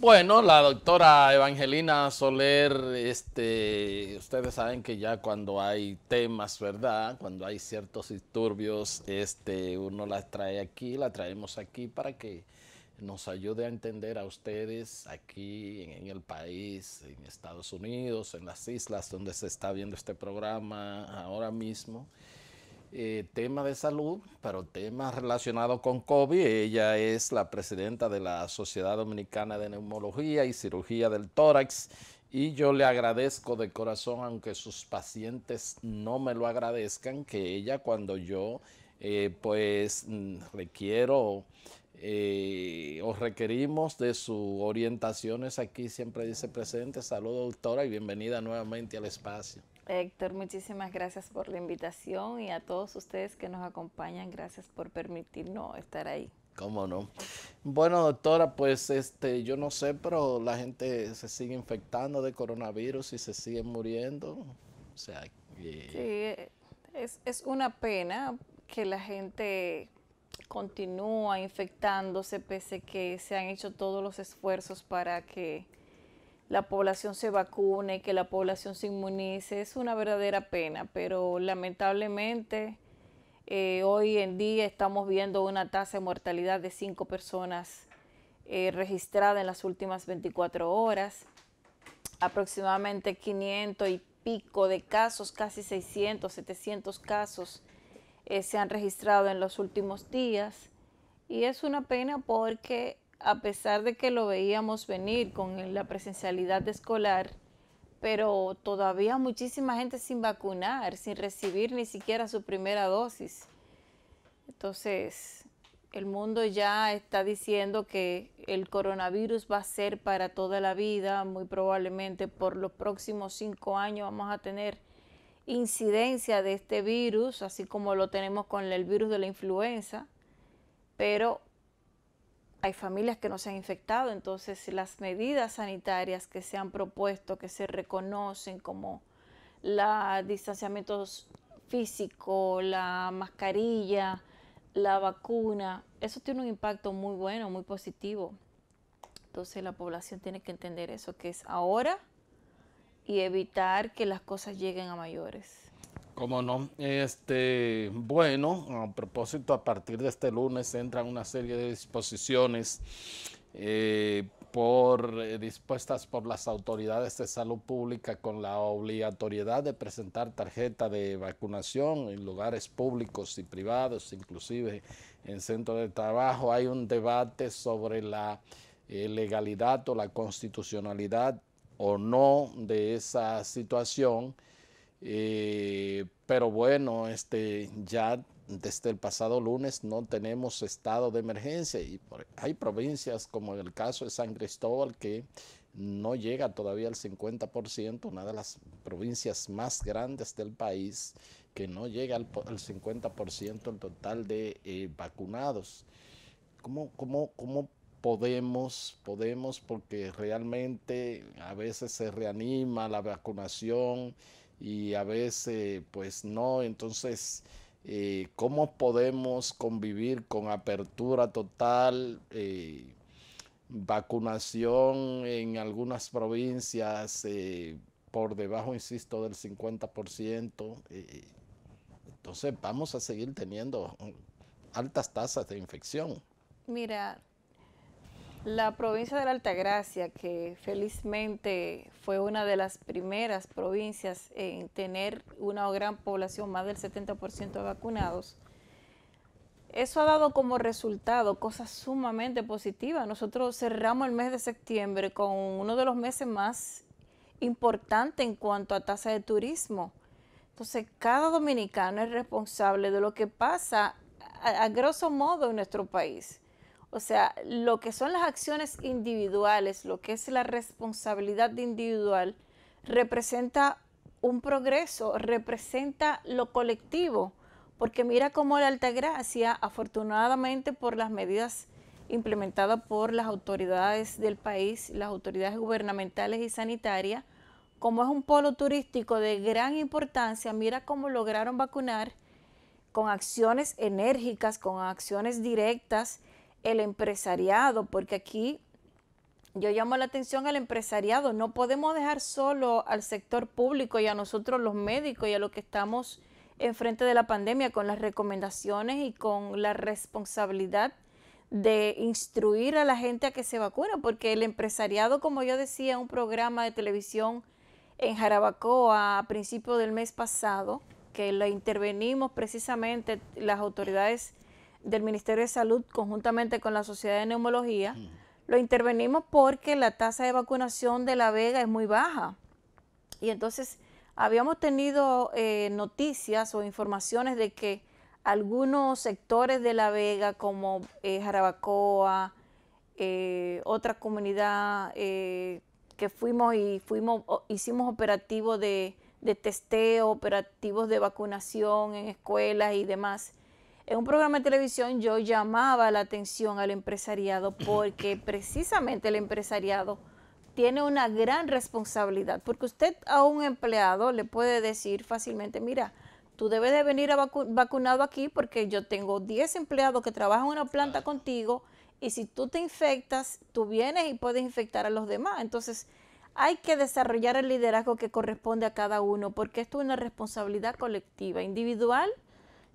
Bueno, la doctora Evangelina Soler, este, ustedes saben que ya cuando hay temas, ¿verdad? Cuando hay ciertos disturbios, este, uno la trae aquí, la traemos aquí para que nos ayude a entender a ustedes aquí en el país, en Estados Unidos, en las islas donde se está viendo este programa ahora mismo. Eh, tema de salud, pero tema relacionado con COVID. Ella es la presidenta de la Sociedad Dominicana de Neumología y Cirugía del Tórax y yo le agradezco de corazón, aunque sus pacientes no me lo agradezcan, que ella cuando yo eh, pues mm, requiero eh, o requerimos de sus orientaciones aquí siempre dice presente, saludo doctora y bienvenida nuevamente al espacio. Héctor, muchísimas gracias por la invitación y a todos ustedes que nos acompañan, gracias por permitirnos estar ahí. ¿Cómo no? Bueno, doctora, pues este, yo no sé, pero la gente se sigue infectando de coronavirus y se sigue muriendo. O sea, sí, es, es una pena que la gente continúa infectándose pese que se han hecho todos los esfuerzos para que la población se vacune, que la población se inmunice. Es una verdadera pena, pero lamentablemente eh, hoy en día estamos viendo una tasa de mortalidad de 5 personas eh, registrada en las últimas 24 horas, aproximadamente 500 y pico de casos, casi 600, 700 casos eh, se han registrado en los últimos días. Y es una pena porque a pesar de que lo veíamos venir con la presencialidad escolar, pero todavía muchísima gente sin vacunar, sin recibir ni siquiera su primera dosis. Entonces, el mundo ya está diciendo que el coronavirus va a ser para toda la vida, muy probablemente por los próximos cinco años vamos a tener incidencia de este virus, así como lo tenemos con el virus de la influenza, pero hay familias que no se han infectado, entonces las medidas sanitarias que se han propuesto, que se reconocen como la distanciamiento físico, la mascarilla, la vacuna, eso tiene un impacto muy bueno, muy positivo. Entonces la población tiene que entender eso, que es ahora y evitar que las cosas lleguen a mayores. Cómo no. Este, bueno, a propósito, a partir de este lunes entran una serie de disposiciones eh, por, eh, dispuestas por las autoridades de salud pública con la obligatoriedad de presentar tarjeta de vacunación en lugares públicos y privados, inclusive en centros de trabajo. Hay un debate sobre la eh, legalidad o la constitucionalidad o no de esa situación eh, pero bueno, este, ya desde el pasado lunes no tenemos estado de emergencia y hay provincias como el caso de San Cristóbal que no llega todavía al 50%, una de las provincias más grandes del país que no llega al, 50% el total de eh, vacunados. ¿Cómo, cómo, cómo podemos, podemos, porque realmente a veces se reanima la vacunación y a veces pues no. Entonces, eh, ¿cómo podemos convivir con apertura total? Eh, vacunación en algunas provincias eh, por debajo, insisto, del 50%. entonces vamos a seguir teniendo altas tasas de infección. Mira, la provincia de la Altagracia, que felizmente fue una de las primeras provincias en tener una gran población, más del 70% de vacunados, eso ha dado como resultado cosas sumamente positivas. Nosotros cerramos el mes de septiembre con uno de los meses más importantes en cuanto a tasa de turismo. Entonces, cada dominicano es responsable de lo que pasa a, a grosso modo en nuestro país o sea, lo que son las acciones individuales, lo que es la responsabilidad individual, representa un progreso, representa lo colectivo, porque mira cómo la Altagracia, afortunadamente por las medidas implementadas por las autoridades del país, las autoridades gubernamentales y sanitarias, como es un polo turístico de gran importancia, mira cómo lograron vacunar con acciones enérgicas, con acciones directas, el empresariado, porque aquí yo llamo la atención al empresariado. No podemos dejar solo al sector público y a nosotros los médicos y a los que estamos enfrente de la pandemia con las recomendaciones y con la responsabilidad de instruir a la gente a que se vacune, porque el empresariado, como yo decía un programa de televisión en Jarabacoa a principio del mes pasado, que lo intervenimos precisamente las autoridades del Ministerio de Salud conjuntamente con la Sociedad de Neumología, lo intervenimos porque la tasa de vacunación de La Vega es muy baja. Y entonces habíamos tenido eh, noticias o informaciones de que algunos sectores de La Vega, como eh, Jarabacoa, eh, otra comunidad que fuimos y fuimos, hicimos operativos de, de testeo, operativos de vacunación en escuelas y demás en un programa de televisión yo llamaba la atención al empresariado porque precisamente el empresariado tiene una gran responsabilidad, porque usted a un empleado le puede decir fácilmente, mira, tú debes de venir vacunado aquí porque yo tengo 10 empleados que trabajan en una planta contigo y si tú te infectas, tú vienes y puedes infectar a los demás. Entonces, hay que desarrollar el liderazgo que corresponde a cada uno porque esto es una responsabilidad colectiva, individual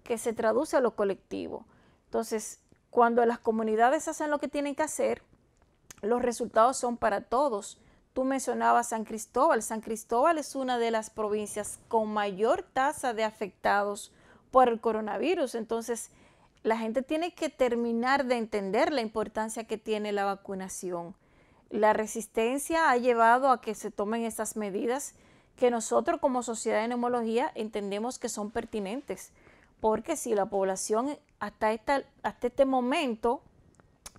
que se traduce a lo colectivo. Entonces, cuando las comunidades hacen lo que tienen que hacer, los resultados son para todos. Tú mencionabas San Cristóbal. San Cristóbal es una de las provincias con mayor tasa de afectados por el coronavirus. Entonces, la gente tiene que terminar de entender la importancia que tiene la vacunación. La resistencia ha llevado a que se tomen estas medidas que nosotros como Sociedad de Neumología entendemos que son pertinentes porque si la población hasta, hasta este momento,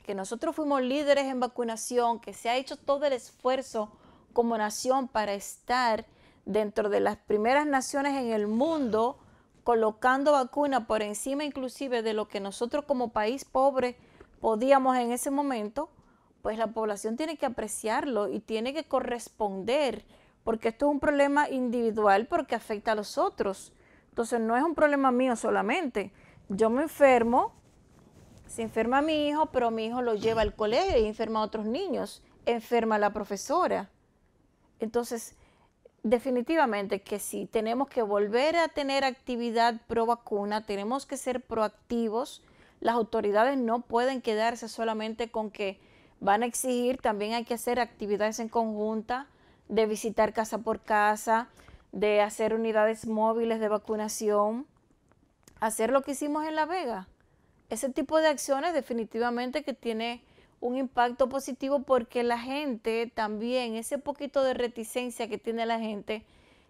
que nosotros fuimos líderes en vacunación, que se ha hecho todo el esfuerzo como nación para estar dentro de las primeras naciones en el mundo, colocando vacuna por encima inclusive de lo que nosotros como país pobre podíamos en ese momento, pues la población tiene que apreciarlo y tiene que corresponder, porque esto es un problema individual porque afecta a los otros. Entonces no es un problema mío solamente. Yo me enfermo, se enferma mi hijo, pero mi hijo lo lleva al colegio y enferma a otros niños, enferma a la profesora. Entonces, definitivamente que sí, tenemos que volver a tener actividad pro vacuna, tenemos que ser proactivos. Las autoridades no pueden quedarse solamente con que van a exigir, también hay que hacer actividades en conjunta, de visitar casa por casa, de hacer unidades móviles de vacunación, hacer lo que hicimos en La Vega. Ese tipo de acciones definitivamente que tiene un impacto positivo porque la gente también, ese poquito de reticencia que tiene la gente,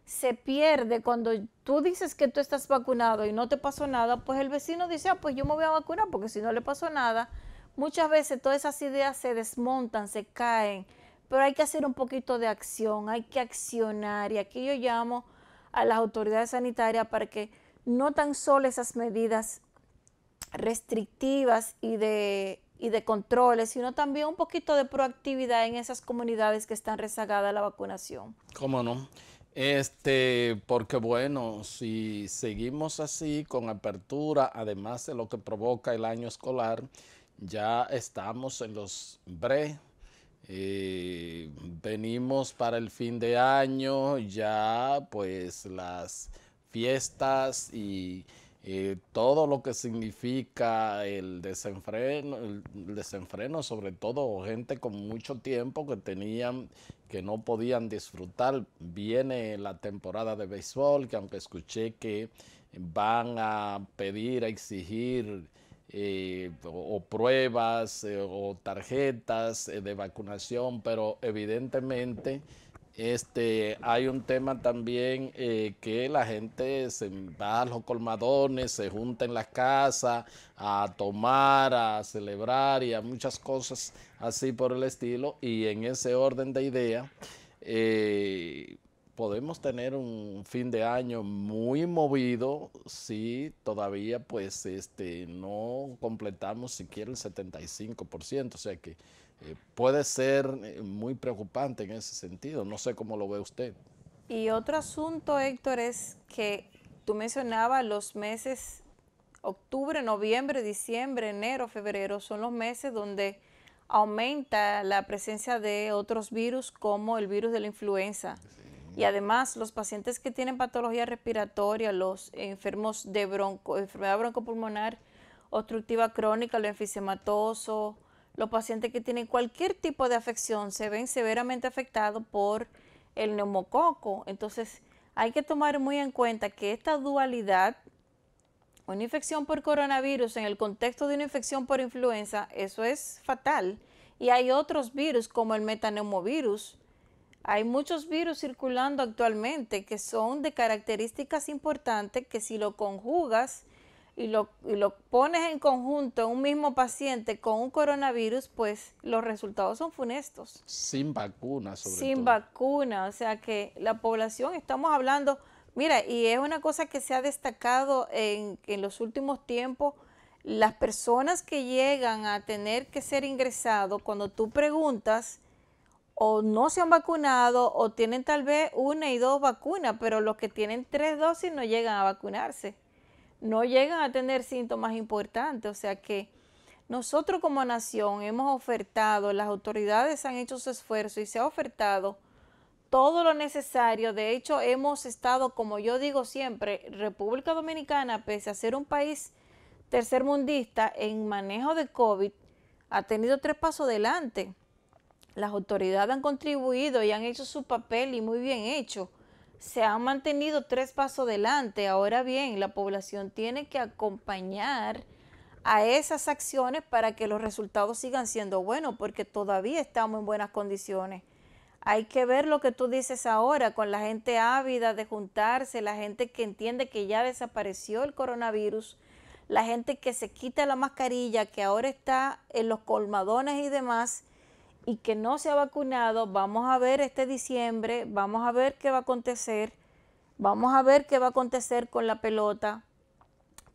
se pierde cuando tú dices que tú estás vacunado y no te pasó nada, pues el vecino dice, ah, pues yo me voy a vacunar porque si no le pasó nada, muchas veces todas esas ideas se desmontan, se caen pero hay que hacer un poquito de acción, hay que accionar. Y aquí yo llamo a las autoridades sanitarias para que no tan solo esas medidas restrictivas y de, de controles, sino también un poquito de proactividad en esas comunidades que están rezagadas a la vacunación. ¿Cómo no? Este, porque bueno, si seguimos así con apertura, además de lo que provoca el año escolar, ya estamos en los bre eh, venimos para el fin de año, ya pues las fiestas y eh, todo lo que significa el desenfreno, el desenfreno, sobre todo gente con mucho tiempo que tenían, que no podían disfrutar. Viene la temporada de béisbol, que aunque escuché que van a pedir, a exigir eh, o, pruebas eh, o tarjetas eh, de vacunación, pero evidentemente este, hay un tema también que la gente se va a los colmadones, se junta en las casas a tomar, a celebrar y a muchas cosas así por el estilo. Y en ese orden de idea, eh podemos tener un fin de año muy movido si todavía pues este no completamos siquiera el 75%, o sea que eh, puede ser eh, muy preocupante en ese sentido, no sé cómo lo ve usted. Y otro asunto, Héctor, es que tú mencionabas los meses octubre, noviembre, diciembre, enero, febrero, son los meses donde aumenta la presencia de otros virus como el virus de la influenza. Sí y además, los pacientes que tienen patología respiratoria, los enfermos de bronco, enfermedad broncopulmonar, obstructiva crónica, lo enfisematoso, los pacientes que tienen cualquier tipo de afección se ven severamente afectados por el neumococo. Entonces, hay que tomar muy en cuenta que esta dualidad, una infección por coronavirus en el contexto de una infección por influenza, eso es fatal. Y hay otros virus como el metanemovirus, hay muchos virus circulando actualmente que son de características importantes que si lo conjugas y lo, lo pones en conjunto en un mismo paciente con un coronavirus, pues los resultados son funestos. Sin vacuna, sobre todo. Sin vacuna, o sea que la población, estamos hablando, mira, y es una cosa que se ha destacado en, en los últimos tiempos, las personas que llegan a tener que ser ingresado, cuando tú preguntas, o no se han vacunado o tienen tal vez una y dos vacunas, pero los que tienen tres dosis no llegan a vacunarse, no llegan a tener síntomas importantes. O sea que nosotros como nación hemos ofertado, las autoridades han hecho su esfuerzo y se ha ofertado todo lo necesario. De hecho, hemos estado, como yo digo siempre, República Dominicana, pese a ser un país tercermundista en manejo de COVID, ha tenido tres pasos adelante las autoridades han contribuido y han hecho su papel y muy bien hecho. Se han mantenido tres pasos adelante. Ahora bien, la población tiene que acompañar a esas acciones para que los resultados sigan siendo buenos, porque todavía estamos en buenas condiciones. Hay que ver lo que tú dices ahora con la gente ávida de juntarse, la gente que entiende que ya desapareció el coronavirus, la gente que se quita la mascarilla, que ahora está en los colmadones y demás y que no se ha vacunado, vamos a ver este diciembre, vamos a ver qué va a acontecer, vamos a ver qué va a acontecer con la pelota,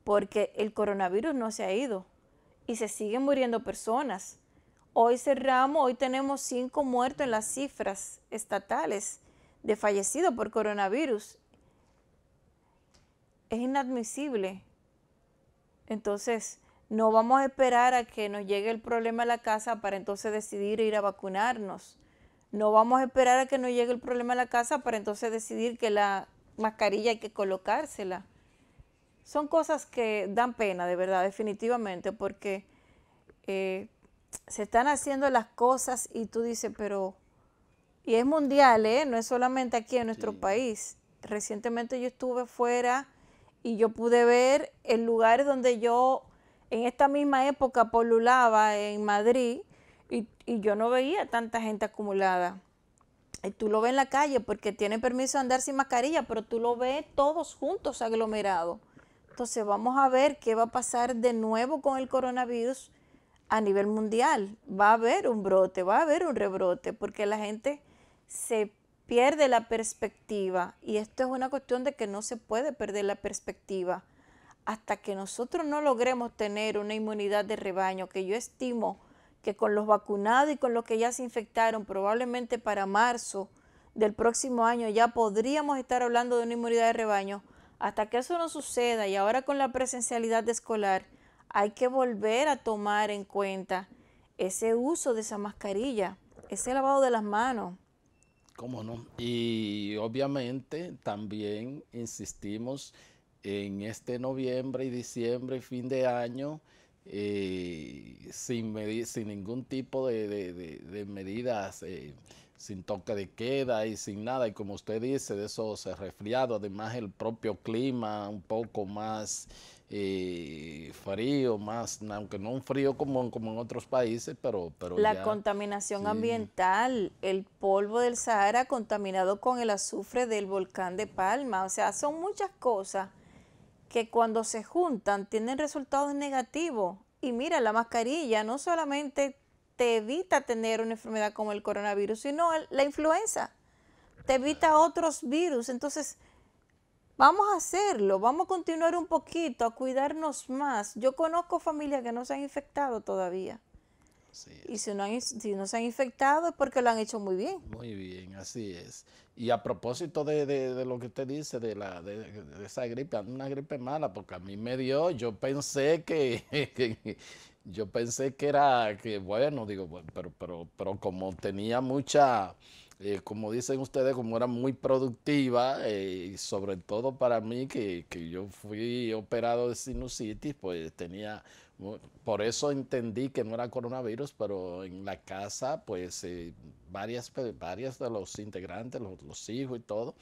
porque el coronavirus no se ha ido y se siguen muriendo personas. Hoy cerramos, hoy tenemos cinco muertos en las cifras estatales de fallecidos por coronavirus. Es inadmisible. Entonces, no vamos a esperar a que nos llegue el problema a la casa para entonces decidir ir a vacunarnos. No vamos a esperar a que nos llegue el problema a la casa para entonces decidir que la mascarilla hay que colocársela. Son cosas que dan pena, de verdad, definitivamente, porque eh, se están haciendo las cosas y tú dices, pero, y es mundial, ¿eh? no es solamente aquí en nuestro país. Recientemente yo estuve fuera y yo pude ver el lugar donde yo en esta misma época polulaba en Madrid y, yo no veía tanta gente acumulada. Y tú lo ves en la calle porque tiene permiso de andar sin mascarilla, pero tú lo ves todos juntos aglomerados. Entonces vamos a ver qué va a pasar de nuevo con el coronavirus a nivel mundial. Va a haber un brote, va a haber un rebrote, porque la gente se pierde la perspectiva y esto es una cuestión de que no se puede perder la perspectiva hasta que nosotros no logremos tener una inmunidad de rebaño, que yo estimo que con los vacunados y con los que ya se infectaron, probablemente para marzo del próximo año ya podríamos estar hablando de una inmunidad de rebaño. Hasta que eso no suceda y ahora con la presencialidad escolar, hay que volver a tomar en cuenta ese uso de esa mascarilla, ese lavado de las manos. ¿Cómo no? Y obviamente también insistimos en este noviembre y diciembre y fin de año eh, sin, sin ningún tipo de, de, medidas, eh, sin toque de queda y sin nada. Y como usted dice, de eso ha resfriado además el propio clima un poco más eh, frío, más, aunque no un frío como, como en otros países, pero... pero La contaminación ambiental, el polvo del Sahara contaminado con el azufre del volcán de Palma, o sea, son muchas cosas que cuando se juntan tienen resultados negativos. Y mira, la mascarilla no solamente te evita tener una enfermedad como el coronavirus, sino la influenza. Te evita otros virus. Entonces, vamos a hacerlo, vamos a continuar un poquito, a cuidarnos más. Yo conozco familias que no se han infectado todavía. Y si no, se han infectado es porque lo han hecho muy bien. Muy bien, así es. Y a propósito de, lo que usted dice, de, la, de, esa gripe, una gripe mala, porque a mí me dio, yo pensé que, yo pensé que era, que bueno, digo, pero, pero, pero como tenía mucha, eh, como dicen ustedes, como era muy productiva, eh, y sobre todo para mí, que yo fui operado de sinusitis, pues tenía por eso entendí que no era coronavirus, pero en la casa, pues eh, varias, varias de los integrantes, los, hijos y todo,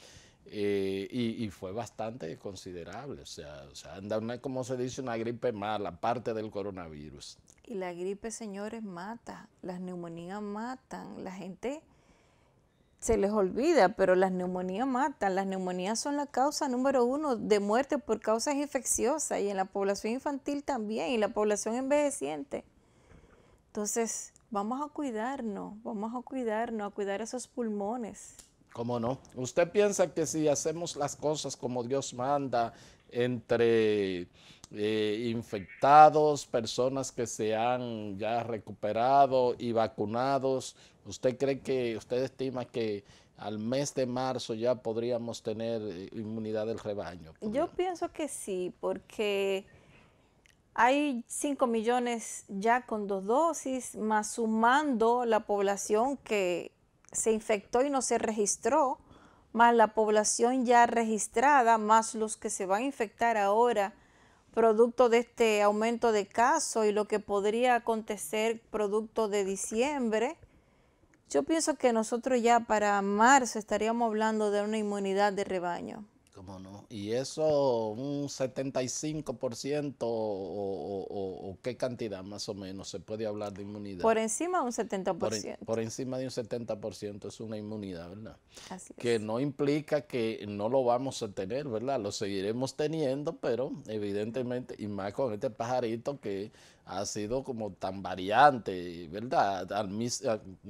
eh, y, fue bastante considerable. O sea, o anda una, como se dice, una gripe mala, parte del coronavirus. Y la gripe, señores, mata, las neumonías matan, la gente se les olvida, pero las neumonías matan. Las neumonías son la causa número uno de muerte por causas infecciosas y en la población infantil también y la población envejeciente. Entonces, vamos a cuidarnos, vamos a cuidarnos, a cuidar esos pulmones. ¿Cómo no? ¿Usted piensa que si hacemos las cosas como Dios manda entre eh, infectados, personas que se han ya recuperado y vacunados. ¿Usted cree que, usted estima que al mes de marzo ya podríamos tener eh, inmunidad del rebaño? Yo pienso que sí, porque hay 5 millones ya con dos dosis, más sumando la población que se infectó y no se registró más la población ya registrada, más los que se van a infectar ahora, producto de este aumento de casos y lo que podría acontecer producto de diciembre. Yo pienso que nosotros ya para marzo estaríamos hablando de una inmunidad de rebaño. Y eso, un 75% o, o, qué cantidad más o menos se puede hablar de inmunidad. Por encima de un 70%. Por, encima de un 70% es una inmunidad, ¿verdad? Así que no implica que no lo vamos a tener, ¿verdad? Lo seguiremos teniendo, pero evidentemente, y más con este pajarito que ha sido como tan variante, ¿verdad?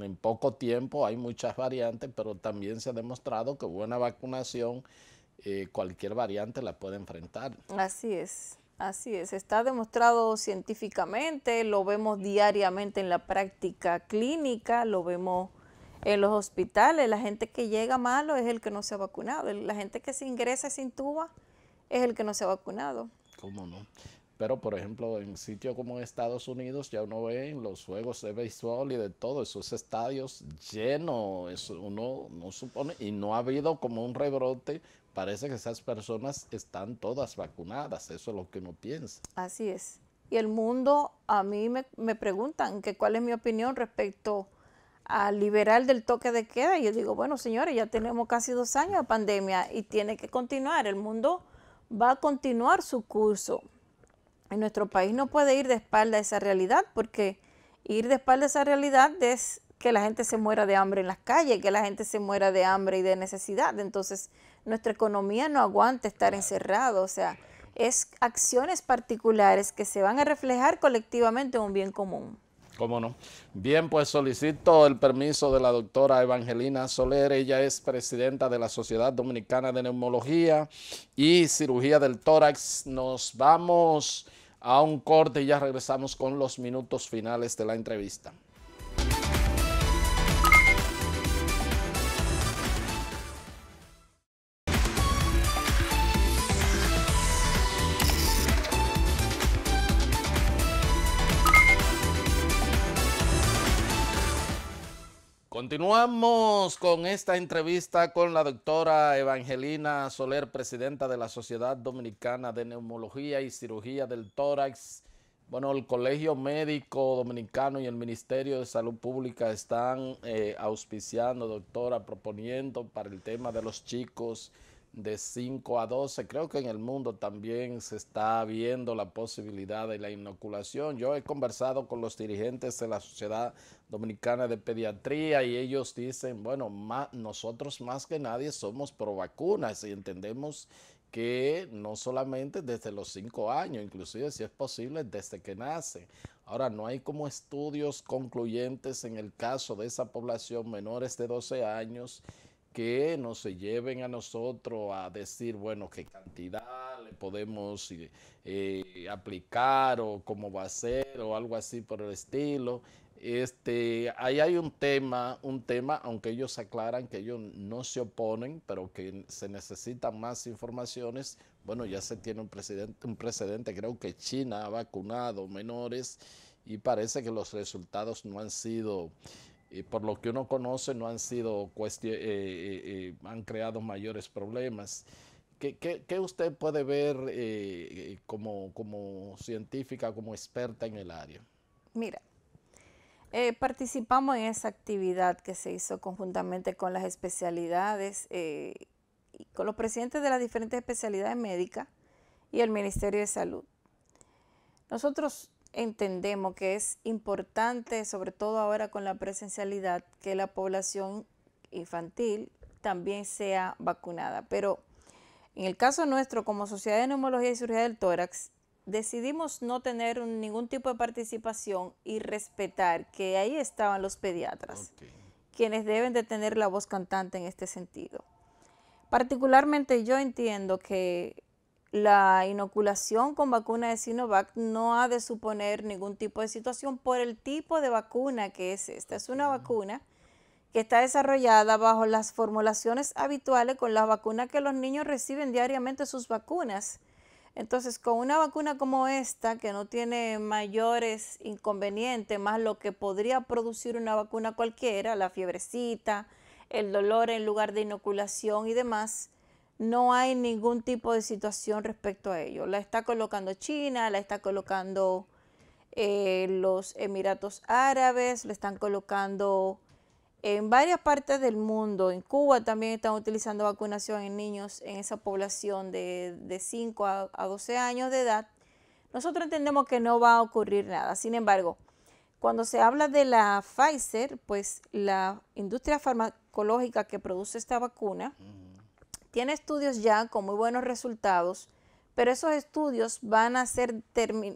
en poco tiempo hay muchas variantes, pero también se ha demostrado que buena vacunación eh, cualquier variante la puede enfrentar. Así es, así es. Está demostrado científicamente, lo vemos diariamente en la práctica clínica, lo vemos en los hospitales. La gente que llega malo es el que no se ha vacunado. La gente que se ingresa sin tuba es el que no se ha vacunado. ¿Cómo no? Pero, por ejemplo, en sitios como Estados Unidos, ya uno ve los juegos de béisbol y de todo, esos estadios llenos, uno no supone, y no ha habido como un rebrote. Parece que esas personas están todas vacunadas, eso es lo que uno piensa. Así es. Y el mundo, a mí me, preguntan que cuál es mi opinión respecto al liberal del toque de queda. Y yo digo, bueno, señores, ya tenemos casi dos años de pandemia y tiene que continuar. El mundo va a continuar su curso en nuestro país no puede ir de espalda a esa realidad, porque ir de espalda a esa realidad es que la gente se muera de hambre en las calles, que la gente se muera de hambre y de necesidad. Entonces, nuestra economía no aguanta estar encerrado, o sea, es acciones particulares que se van a reflejar colectivamente en un bien común. ¿Cómo no? Bien, pues solicito el permiso de la doctora Evangelina Soler. Ella es presidenta de la Sociedad Dominicana de Neumología y Cirugía del Tórax. Nos vamos a un corte y ya regresamos con los minutos finales de la entrevista. Continuamos con esta entrevista con la doctora Evangelina Soler, presidenta de la Sociedad Dominicana de Neumología y Cirugía del Tórax. Bueno, el Colegio Médico Dominicano y el Ministerio de Salud Pública están eh, auspiciando, doctora, proponiendo para el tema de los chicos de 5 a 12. Creo que en el mundo también se está viendo la posibilidad de la inoculación. Yo he conversado con los dirigentes de la Sociedad Dominicana de Pediatría y ellos dicen, bueno, más, nosotros más que nadie somos pro vacunas y entendemos que no solamente desde los 5 años, inclusive si es posible desde que nace. Ahora, no hay como estudios concluyentes en el caso de esa población menores de 12 años que no se lleven a nosotros a decir, bueno, qué cantidad le podemos eh, eh, aplicar o cómo va a ser o algo así por el estilo. Este, ahí hay un tema, un tema, aunque ellos aclaran que ellos no se oponen, pero que se necesitan más informaciones. Bueno, ya se tiene un precedente, un precedente, creo que China ha vacunado menores y parece que los resultados no han sido y eh, por lo que uno conoce no han sido cuestiones, eh, eh, han creado mayores problemas. ¿Qué, usted puede ver como, como científica, como experta en el área? Mira, participamos en esa actividad que se hizo conjuntamente con las especialidades, con los presidentes de las diferentes especialidades médicas y el Ministerio de Salud. Nosotros entendemos que es importante, sobre todo ahora con la presencialidad, que la población infantil también sea vacunada. Pero en el caso nuestro, como Sociedad de Neumología y Cirugía del Tórax, decidimos no tener ningún tipo de participación y respetar que ahí estaban los pediatras, quienes deben de tener la voz cantante en este sentido. Particularmente yo entiendo que la inoculación con vacuna de Sinovac no ha de suponer ningún tipo de situación por el tipo de vacuna que es esta. Es una vacuna que está desarrollada bajo las formulaciones habituales con las vacunas que los niños reciben diariamente sus vacunas. Entonces, con una vacuna como esta, que no tiene mayores inconvenientes, más lo que podría producir una vacuna cualquiera, la fiebrecita, el dolor en lugar de inoculación y demás, no hay ningún tipo de situación respecto a ello. La está colocando China, la está colocando eh, los Emiratos Árabes, la están colocando en varias partes del mundo. En Cuba también están utilizando vacunación en niños en esa población de, de 5 a, 12 años de edad. Nosotros entendemos que no va a ocurrir nada. Sin embargo, cuando se habla de la Pfizer, pues la industria farmacológica que produce esta vacuna, tiene estudios ya con muy buenos resultados, pero esos estudios van a, ser,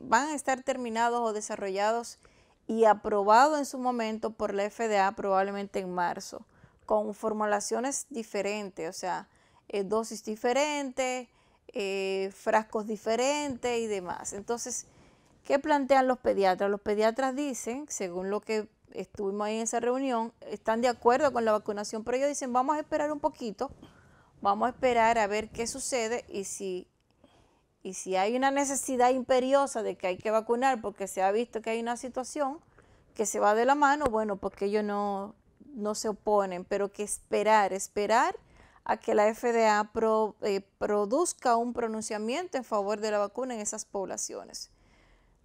van a estar terminados o desarrollados y aprobados en su momento por la FDA probablemente en marzo, con formulaciones diferentes, o sea, eh, dosis diferentes, eh, frascos diferentes y demás. Entonces, ¿qué plantean los pediatras? Los pediatras dicen, según lo que estuvimos ahí en esa reunión, están de acuerdo con la vacunación, pero ellos dicen, vamos a esperar un poquito Vamos a esperar a ver qué sucede y si, y si hay una necesidad imperiosa de que hay que vacunar porque se ha visto que hay una situación que se va de la mano, bueno, porque ellos no, no se oponen, pero que esperar, esperar a que la FDA eh, produzca un pronunciamiento en favor de la vacuna en esas poblaciones.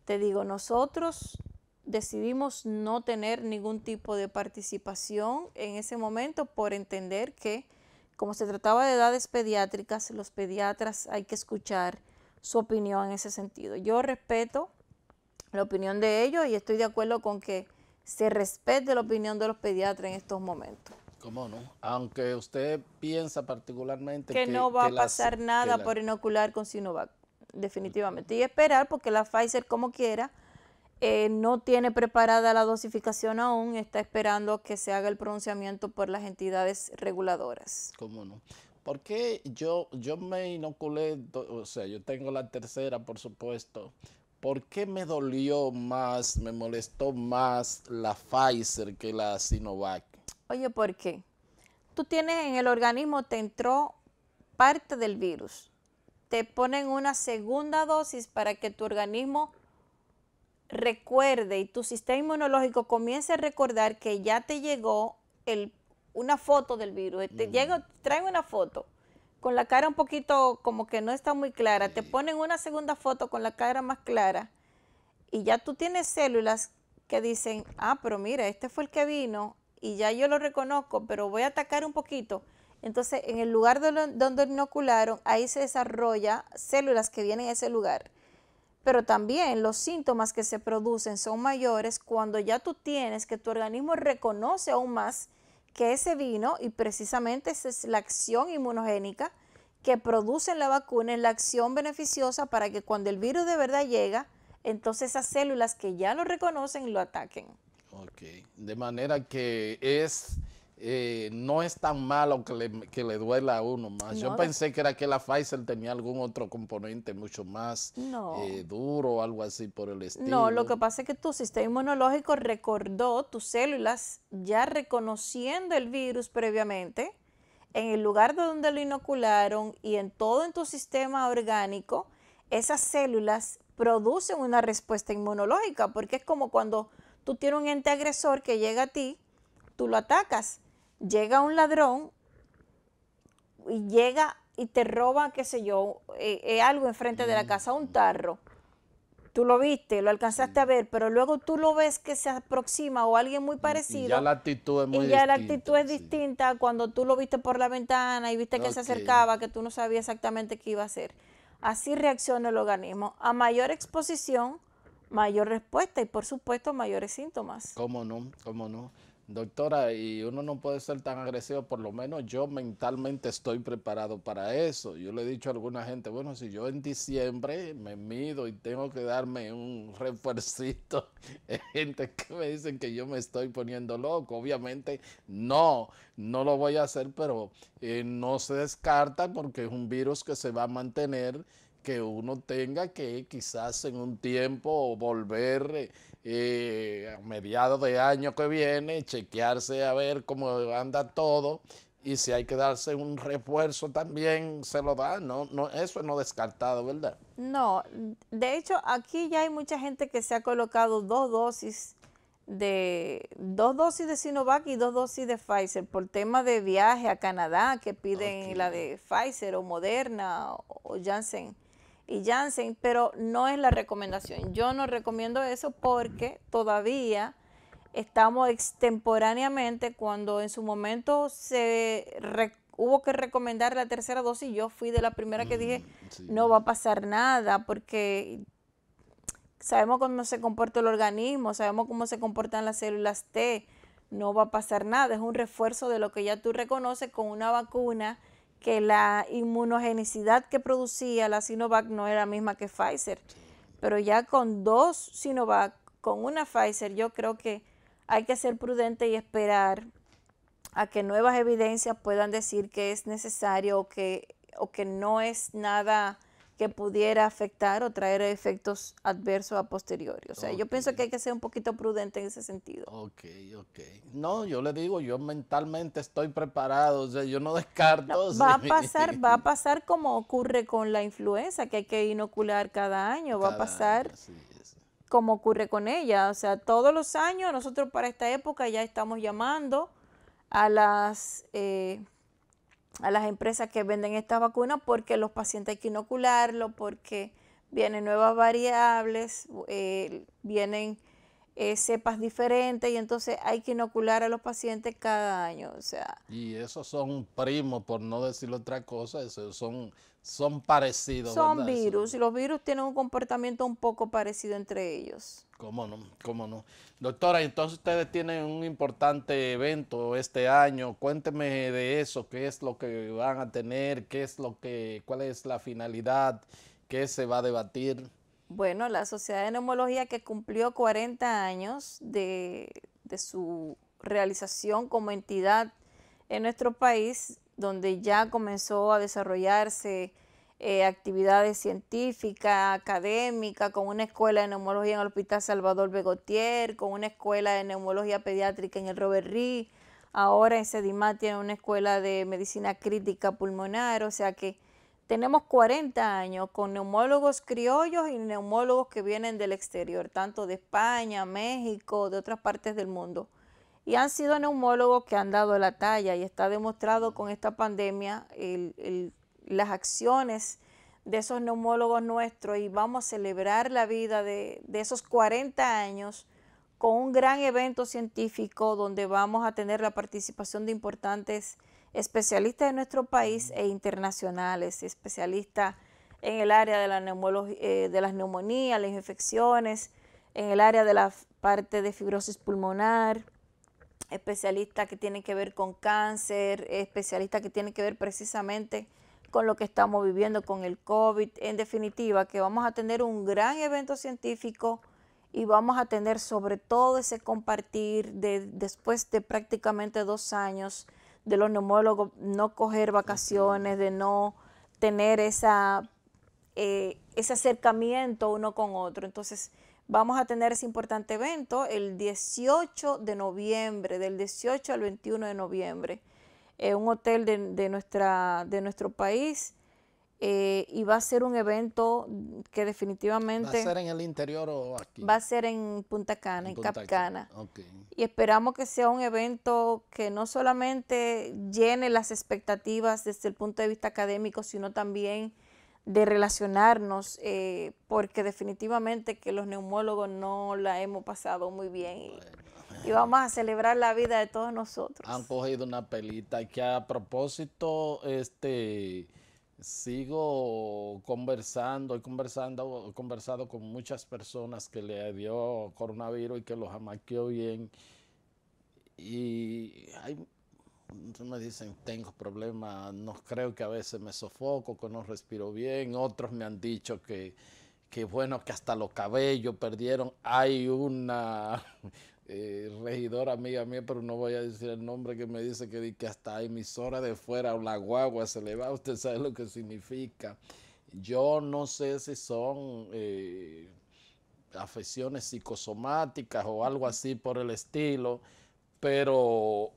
Te digo, nosotros decidimos no tener ningún tipo de participación en ese momento por entender que como se trataba de edades pediátricas, los pediatras hay que escuchar su opinión en ese sentido. Yo respeto la opinión de ellos y estoy de acuerdo con que se respete la opinión de los pediatras en estos momentos. ¿Cómo no? Aunque usted piensa particularmente que, no va a pasar nada por inocular con Sinovac, definitivamente. Y esperar porque la Pfizer, como quiera, eh, no tiene preparada la dosificación aún, está esperando que se haga el pronunciamiento por las entidades reguladoras. ¿Cómo no? Porque yo, yo me inoculé, o sea, yo tengo la tercera, por supuesto. ¿Por qué me dolió más, me molestó más la Pfizer que la Sinovac? Oye, ¿por qué? Tú tienes en el organismo, te entró parte del virus. Te ponen una segunda dosis para que tu organismo recuerde y tu sistema inmunológico comience a recordar que ya te llegó el, una foto del virus. Te llega, traen una foto con la cara un poquito como que no está muy clara, te ponen una segunda foto con la cara más clara y ya tú tienes células que dicen, ah, pero mira, este fue el que vino y ya yo lo reconozco, pero voy a atacar un poquito. Entonces, en el lugar donde, donde inocularon, ahí se desarrolla células que vienen a ese lugar pero también los síntomas que se producen son mayores cuando ya tú tienes que tu organismo reconoce aún más que ese vino y precisamente esa es la acción inmunogénica que produce la vacuna, es la acción beneficiosa para que cuando el virus de verdad llega, entonces esas células que ya lo reconocen lo ataquen. Ok, de manera que es eh, no es tan malo que le, que le duela a uno más. Yo pensé que era que la Pfizer tenía algún otro componente mucho más eh, duro o algo así por el estilo. No, lo que pasa es que tu sistema inmunológico recordó tus células ya reconociendo el virus previamente en el lugar de donde lo inocularon y en todo en tu sistema orgánico, esas células producen una respuesta inmunológica porque es como cuando tú tienes un ente agresor que llega a ti, tú lo atacas llega un ladrón y llega y te roba, qué sé yo, eh, eh, algo enfrente de la casa, un tarro. Tú lo viste, lo alcanzaste a ver, pero luego tú lo ves que se aproxima o alguien muy parecido. ya la actitud es muy Y ya la actitud es distinta cuando tú lo viste por la ventana y viste que se acercaba, que tú no sabías exactamente qué iba a hacer. Así reacciona el organismo. A mayor exposición, mayor respuesta y por supuesto mayores síntomas. ¿Cómo no? ¿Cómo no? Doctora, y uno no puede ser tan agresivo, por lo menos yo mentalmente estoy preparado para eso. Yo le he dicho a alguna gente, bueno, si yo en diciembre me mido y tengo que darme un refuercito, gente que me dicen que yo me estoy poniendo loco. Obviamente no, no lo voy a hacer, pero eh, no se descarta porque es un virus que se va a mantener que uno tenga que quizás en un tiempo volver eh, y eh, a mediados de año que viene, chequearse a ver cómo anda todo y si hay que darse un refuerzo también se lo da, no, no, eso no descartado, ¿verdad? No, de hecho aquí ya hay mucha gente que se ha colocado dos dosis de dos dosis de Sinovac y dos dosis de Pfizer por tema de viaje a Canadá que piden la de Pfizer o Moderna o Janssen y Janssen, pero no es la recomendación. Yo no recomiendo eso porque todavía estamos extemporáneamente, cuando en su momento se hubo que recomendar la tercera dosis, yo fui de la primera que dije, mm, no va a pasar nada, porque sabemos cómo se comporta el organismo, sabemos cómo se comportan las células T, no va a pasar nada, es un refuerzo de lo que ya tú reconoces con una vacuna que la inmunogenicidad que producía la Sinovac no era la misma que Pfizer. Pero ya con dos Sinovac, con una Pfizer, yo creo que hay que ser prudente y esperar a que nuevas evidencias puedan decir que es necesario o que, o que no es nada que pudiera afectar o traer efectos adversos a posteriori. O sea, yo pienso que hay que ser un poquito prudente en ese sentido. Ok, ok. No, yo le digo, yo mentalmente estoy preparado, o sea, yo no descarto. va a pasar, va a pasar como ocurre con la influenza, que hay que inocular cada año, va a pasar. como ocurre con ella, o sea, todos los años nosotros para esta época ya estamos llamando a las eh, a las empresas que venden estas vacunas porque los pacientes hay que inocularlo, porque vienen nuevas variables, eh, vienen eh, cepas diferentes y entonces hay que inocular a los pacientes cada año. O sea. Y esos son primos, por no decir otra cosa, son, son parecidos. Son virus y los virus tienen un comportamiento un poco parecido entre ellos. ¿Cómo no? ¿Cómo no? Doctora, entonces ustedes tienen un importante evento este año. Cuénteme de eso, qué es lo que van a tener, qué es lo que, cuál es la finalidad, qué se va a debatir. Bueno, la Sociedad de Neumología que cumplió 40 años de, su realización como entidad en nuestro país, donde ya comenzó a desarrollarse eh, actividades científicas, académicas, con una escuela de neumología en el Hospital Salvador Begotier, con una escuela de neumología pediátrica en el Robert ahora en Sedimat tiene una escuela de medicina crítica pulmonar, o sea que tenemos 40 años con neumólogos criollos y neumólogos que vienen del exterior, tanto de España, México, de otras partes del mundo. Y han sido neumólogos que han dado la talla y está demostrado con esta pandemia las acciones de esos neumólogos nuestros y vamos a celebrar la vida de, de esos 40 años con un gran evento científico donde vamos a tener la participación de importantes especialistas de nuestro país e internacionales, especialistas en el área de, la eh, de las neumonías, las infecciones, en el área de la parte de fibrosis pulmonar, especialistas que tienen que ver con cáncer, especialistas que tienen que ver precisamente con lo que estamos viviendo con el COVID. En definitiva, que vamos a tener un gran evento científico y vamos a tener sobre todo ese compartir de, después de prácticamente dos años de los neumólogos, no coger vacaciones, de no tener esa, eh, ese acercamiento uno con otro. Entonces, vamos a tener ese importante evento el 18 de noviembre, del 18 al 21 de noviembre, en un hotel de, de, nuestra, de nuestro país. Eh, y va a ser un evento que definitivamente... ¿Va a ser en el interior o aquí? Va a ser en Punta Cana, en, Capcana. Y esperamos que sea un evento que no solamente llene las expectativas desde el punto de vista académico, sino también de relacionarnos, eh, porque definitivamente que los neumólogos no la hemos pasado muy bien. Y, vamos a celebrar la vida de todos nosotros. Han cogido una pelita que a propósito, este sigo conversando, he conversando, conversado con muchas personas que le dio coronavirus y que los amaqueó bien. Y me dicen, tengo problemas, no creo que a veces me sofoco, que no respiro bien. Otros me han dicho que, que bueno, que hasta los cabellos perdieron. Hay una, eh, regidora amiga mía, pero no voy a decir el nombre que me dice que, que hasta emisora de fuera o la guagua se le va, usted sabe lo que significa. Yo no sé si son eh, afecciones psicosomáticas o algo así por el estilo, pero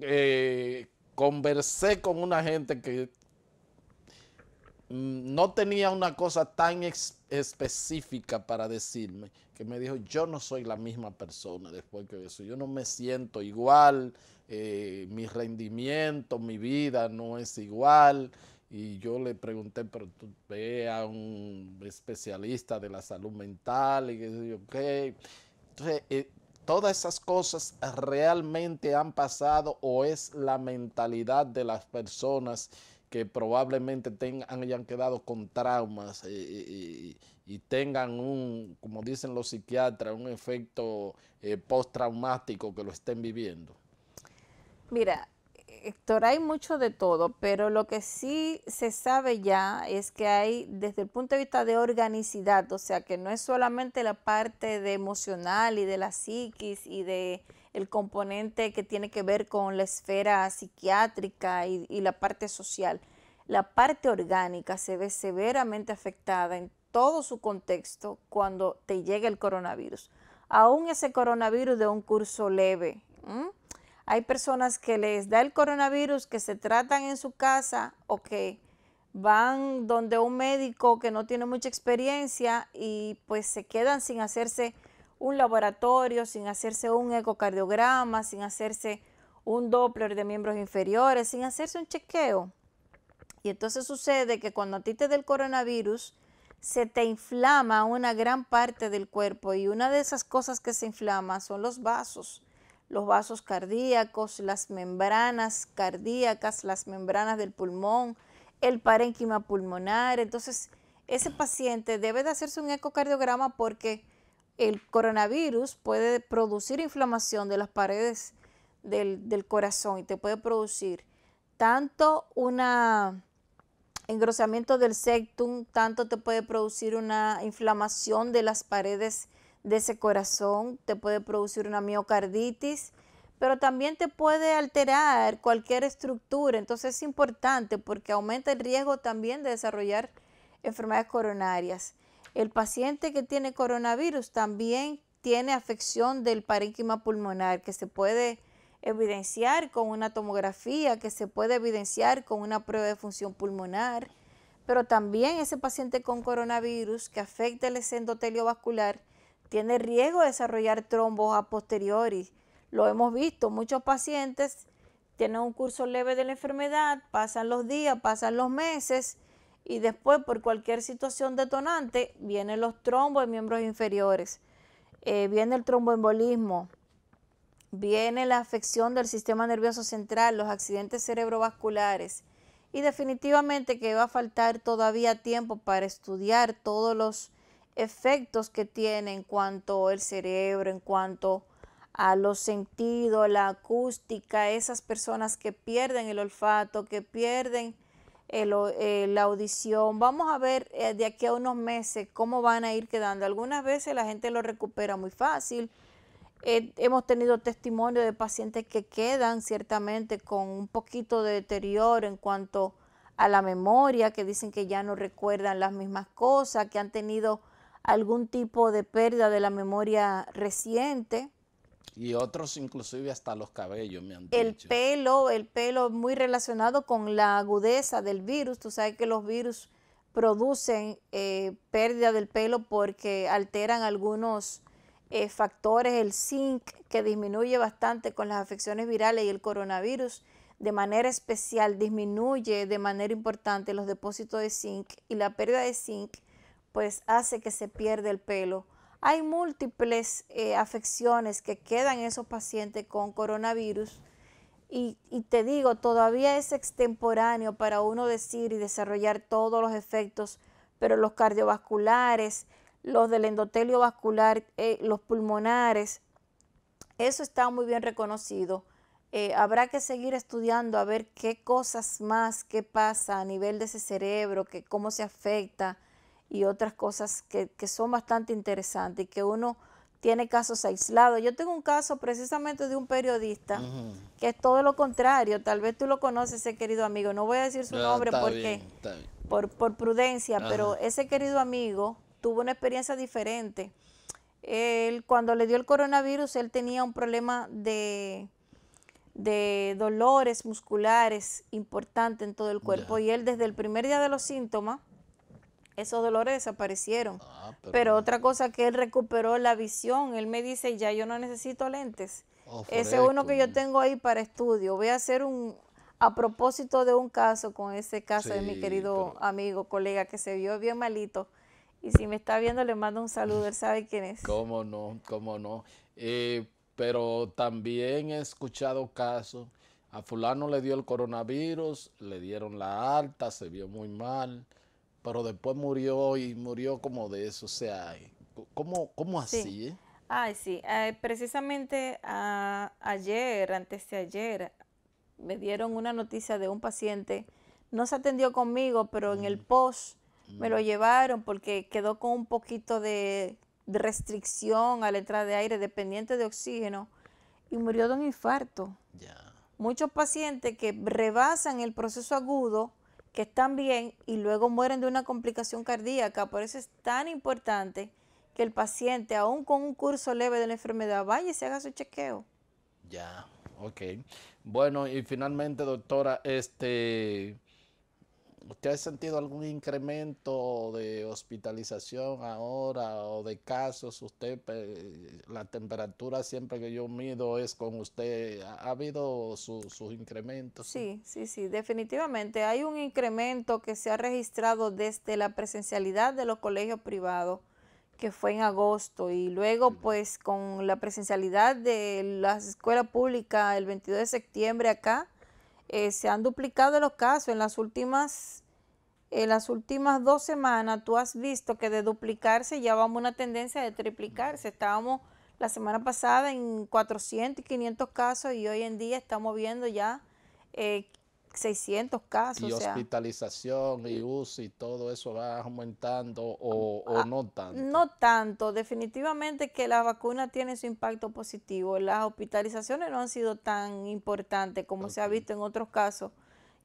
eh, conversé con una gente que mm, no tenía una cosa tan explícita específica para decirme, que me dijo, yo no soy la misma persona después que eso, yo no me siento igual, eh, mi rendimiento, mi vida no es igual. Y yo le pregunté, pero tú ve a un especialista de la salud mental y que okay. Entonces, eh, todas esas cosas realmente han pasado o es la mentalidad de las personas que probablemente tengan hayan quedado con traumas y, tengan un, como dicen los psiquiatras, un efecto eh, postraumático que lo estén viviendo? Mira, Héctor, hay mucho de todo, pero lo que sí se sabe ya es que hay, desde el punto de vista de organicidad, o sea, que no es solamente la parte de emocional y de la psiquis y de el componente que tiene que ver con la esfera psiquiátrica y, la parte social. La parte orgánica se ve severamente afectada en todo su contexto cuando te llega el coronavirus. Aún ese coronavirus de un curso leve. Hay personas que les da el coronavirus, que se tratan en su casa o que van donde un médico que no tiene mucha experiencia y pues se quedan sin hacerse un laboratorio, sin hacerse un ecocardiograma, sin hacerse un Doppler de miembros inferiores, sin hacerse un chequeo. Y entonces sucede que cuando a ti te del coronavirus, se te inflama una gran parte del cuerpo y una de esas cosas que se inflama son los vasos, los vasos cardíacos, las membranas cardíacas, las membranas del pulmón, el parénquima pulmonar. Entonces, ese paciente debe de hacerse un ecocardiograma porque el coronavirus puede producir inflamación de las paredes del, corazón y te puede producir tanto un engrosamiento del septum, tanto te puede producir una inflamación de las paredes de ese corazón, te puede producir una miocarditis, pero también te puede alterar cualquier estructura. Entonces es importante porque aumenta el riesgo también de desarrollar enfermedades coronarias. El paciente que tiene coronavirus también tiene afección del parénquima pulmonar que se puede evidenciar con una tomografía, que se puede evidenciar con una prueba de función pulmonar, pero también ese paciente con coronavirus que afecta el endotelio vascular tiene riesgo de desarrollar trombos a posteriori. Lo hemos visto, muchos pacientes tienen un curso leve de la enfermedad, pasan los días, pasan los meses y después por cualquier situación detonante vienen los trombos en miembros inferiores, eh, viene el tromboembolismo, viene la afección del sistema nervioso central, los accidentes cerebrovasculares y definitivamente que va a faltar todavía tiempo para estudiar todos los efectos que tiene en cuanto al cerebro, en cuanto a los sentidos, la acústica, esas personas que pierden el olfato, que pierden eh, la audición. Vamos a ver eh, de aquí a unos meses cómo van a ir quedando. Algunas veces la gente lo recupera muy fácil. Eh, hemos tenido testimonio de pacientes que quedan ciertamente con un poquito de deterioro en cuanto a la memoria, que dicen que ya no recuerdan las mismas cosas, que han tenido algún tipo de pérdida de la memoria reciente. Y otros inclusive hasta los cabellos, me han dicho. el Pelo, el pelo muy relacionado con la agudeza del virus. Tú sabes que los virus producen eh, pérdida del pelo porque alteran algunos eh, factores, el zinc que disminuye bastante con las afecciones virales y el coronavirus de manera especial disminuye de manera importante los depósitos de zinc y la pérdida de zinc pues hace que se pierda el pelo. Hay múltiples eh, afecciones que quedan en esos pacientes con coronavirus y, te digo, todavía es extemporáneo para uno decir y desarrollar todos los efectos, pero los cardiovasculares, los del endotelio vascular, eh, los pulmonares, eso está muy bien reconocido. Eh, habrá que seguir estudiando a ver qué cosas más, qué pasa a nivel de ese cerebro, cómo se afecta, y otras cosas que, son bastante interesantes y que uno tiene casos aislados. Yo tengo un caso precisamente de un periodista que es todo lo contrario. Tal vez tú lo conoces, ese querido amigo. No voy a decir su nombre porque por, por, prudencia, pero ese querido amigo tuvo una experiencia diferente. Él, cuando le dio el coronavirus, él tenía un problema de, de dolores musculares importantes en todo el cuerpo y él desde el primer día de los síntomas esos dolores desaparecieron. Ah, pero, otra cosa que él recuperó la visión, él me dice, ya yo no necesito lentes. Oh, ese es uno que yo tengo ahí para estudio. Voy a hacer un, a propósito de un caso, con ese caso de mi querido amigo, colega, que se vio bien malito. Y si me está viendo, le mando un saludo, él sabe quién es. Cómo no, cómo no. Eh, pero también he escuchado casos, a fulano le dio el coronavirus, le dieron la alta, se vio muy mal pero después murió y murió como de eso, o sea, ¿cómo, cómo así? Sí. Ay, sí, precisamente ah, ayer, antes de ayer, me dieron una noticia de un paciente, no se atendió conmigo, pero en el mm. post me lo mm. llevaron porque quedó con un poquito de, restricción a la entrada de aire dependiente de oxígeno y murió de un infarto. Muchos pacientes que rebasan el proceso agudo que están bien y luego mueren de una complicación cardíaca. Por eso es tan importante que el paciente, aún con un curso leve de la enfermedad, vaya y se haga su chequeo. Ya, ok. Bueno, y finalmente, doctora, este ¿Usted ha sentido algún incremento de hospitalización ahora o de casos? Usted, la temperatura siempre que yo mido es con usted. ¿Ha habido sus incrementos? Sí, sí, sí, definitivamente. Hay un incremento que se ha registrado desde la presencialidad de los colegios privados, que fue en agosto, y luego pues con la presencialidad de las escuelas públicas el 22 de septiembre acá, eh, se han duplicado los casos en las últimas en las últimas dos semanas tú has visto que de duplicarse ya vamos una tendencia de triplicarse. Estábamos la semana pasada en 400 y 500 casos y hoy en día estamos viendo ya eh, 600 casos. Y hospitalización y uso y todo eso va aumentando o, ah, ah, no tanto. No tanto, definitivamente que la vacuna tiene su impacto positivo. Las hospitalizaciones no han sido tan importantes como se ha visto en otros casos,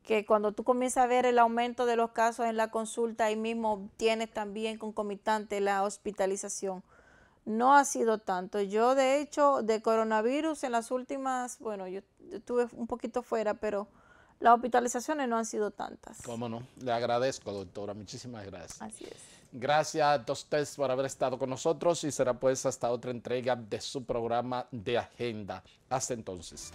que cuando tú comienzas a ver el aumento de los casos en la consulta, ahí mismo tienes también concomitante la hospitalización. No ha sido tanto. Yo, de hecho, de coronavirus en las últimas, bueno, yo estuve un poquito fuera, pero las hospitalizaciones no han sido tantas. Cómo no. Le agradezco, doctora. Muchísimas gracias. Así es. Gracias a todos ustedes por haber estado con nosotros y será pues hasta otra entrega de su programa de agenda. Hasta entonces.